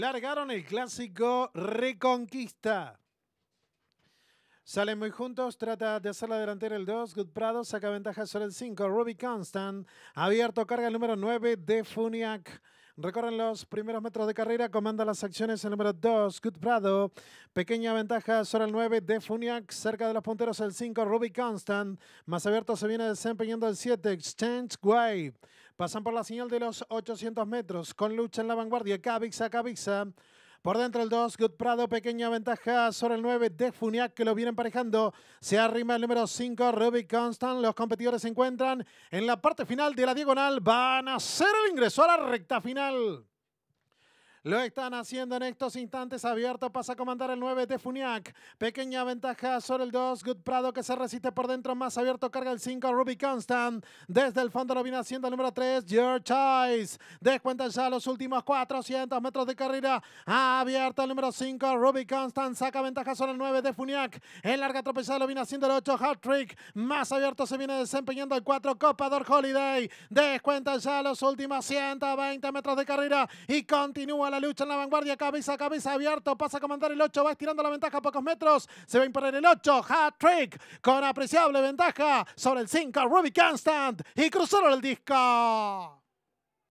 largaron el clásico Reconquista. Salen muy juntos, trata de hacer la delantera el 2. Good Prado saca ventaja sobre el 5. Ruby Constant abierto, carga el número 9 de Funiac. Recorren los primeros metros de carrera, comanda las acciones el número 2, Good Prado. Pequeña ventaja sobre el 9 de Funiac, cerca de los punteros el 5, Ruby Constant. Más abierto se viene desempeñando el 7, Exchange Guay. Pasan por la señal de los 800 metros con lucha en la vanguardia. Cabixa, Cabixa. Por dentro el 2, Good Prado, pequeña ventaja sobre el 9 de Funiac que lo viene emparejando. Se arrima el número 5, Ruby Constant. Los competidores se encuentran en la parte final de la diagonal. Van a hacer el ingreso a la recta final. Lo están haciendo en estos instantes. Abierto pasa a comandar el 9 de Funiac. Pequeña ventaja sobre el 2. Good Prado que se resiste por dentro. Más abierto carga el 5. Ruby Constant. Desde el fondo lo viene haciendo el número 3. Your Choice. descuenta ya los últimos 400 metros de carrera. Abierto el número 5. Ruby Constant saca ventaja sobre el 9 de Funiac. El larga tropezada lo viene haciendo el 8. Hard Trick. Más abierto se viene desempeñando el 4. Copador Holiday. descuenta ya los últimos 120 metros de carrera. Y continúa la lucha en la vanguardia, cabeza a cabeza, abierto, pasa a comandar el 8, va estirando la ventaja a pocos metros, se va a imponer el 8, hat-trick, con apreciable ventaja sobre el 5, Ruby Constant, y cruzaron el disco.